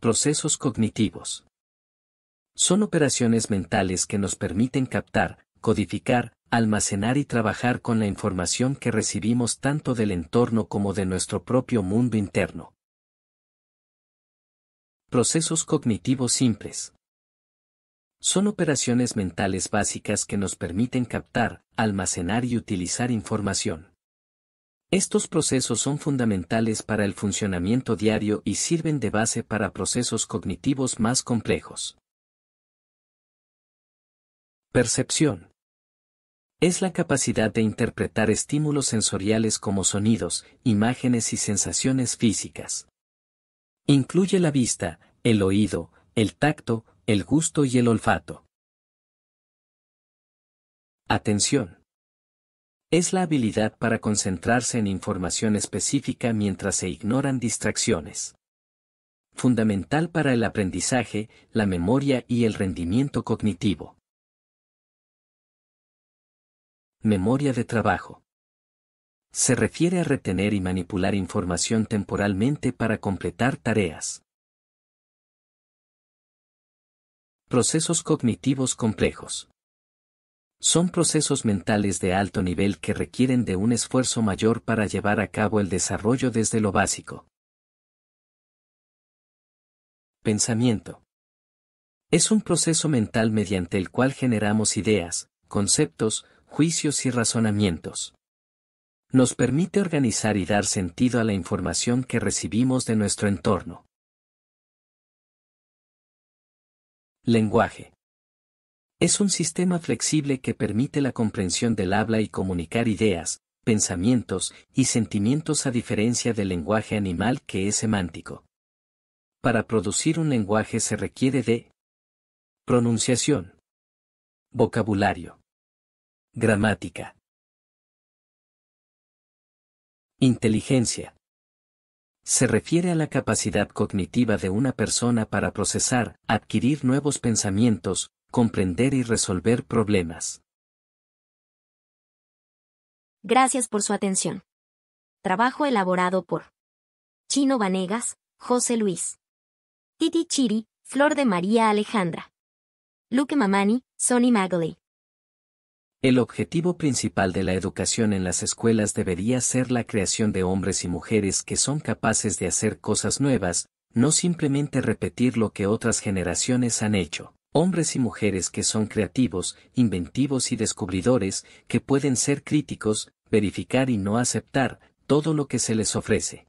Procesos cognitivos. Son operaciones mentales que nos permiten captar, codificar, almacenar y trabajar con la información que recibimos tanto del entorno como de nuestro propio mundo interno. Procesos cognitivos simples. Son operaciones mentales básicas que nos permiten captar, almacenar y utilizar información. Estos procesos son fundamentales para el funcionamiento diario y sirven de base para procesos cognitivos más complejos. Percepción. Es la capacidad de interpretar estímulos sensoriales como sonidos, imágenes y sensaciones físicas. Incluye la vista, el oído, el tacto, el gusto y el olfato. Atención es la habilidad para concentrarse en información específica mientras se ignoran distracciones. Fundamental para el aprendizaje, la memoria y el rendimiento cognitivo. Memoria de trabajo. Se refiere a retener y manipular información temporalmente para completar tareas. Procesos cognitivos complejos. Son procesos mentales de alto nivel que requieren de un esfuerzo mayor para llevar a cabo el desarrollo desde lo básico. Pensamiento. Es un proceso mental mediante el cual generamos ideas, conceptos, juicios y razonamientos. Nos permite organizar y dar sentido a la información que recibimos de nuestro entorno. Lenguaje. Es un sistema flexible que permite la comprensión del habla y comunicar ideas, pensamientos y sentimientos a diferencia del lenguaje animal que es semántico. Para producir un lenguaje se requiere de pronunciación, vocabulario, gramática, inteligencia. Se refiere a la capacidad cognitiva de una persona para procesar, adquirir nuevos pensamientos, comprender y resolver problemas. Gracias por su atención. Trabajo elaborado por Chino Vanegas, José Luis. Titi Chiri, Flor de María Alejandra. Luke Mamani, Sonny Magley. El objetivo principal de la educación en las escuelas debería ser la creación de hombres y mujeres que son capaces de hacer cosas nuevas, no simplemente repetir lo que otras generaciones han hecho. Hombres y mujeres que son creativos, inventivos y descubridores, que pueden ser críticos, verificar y no aceptar todo lo que se les ofrece.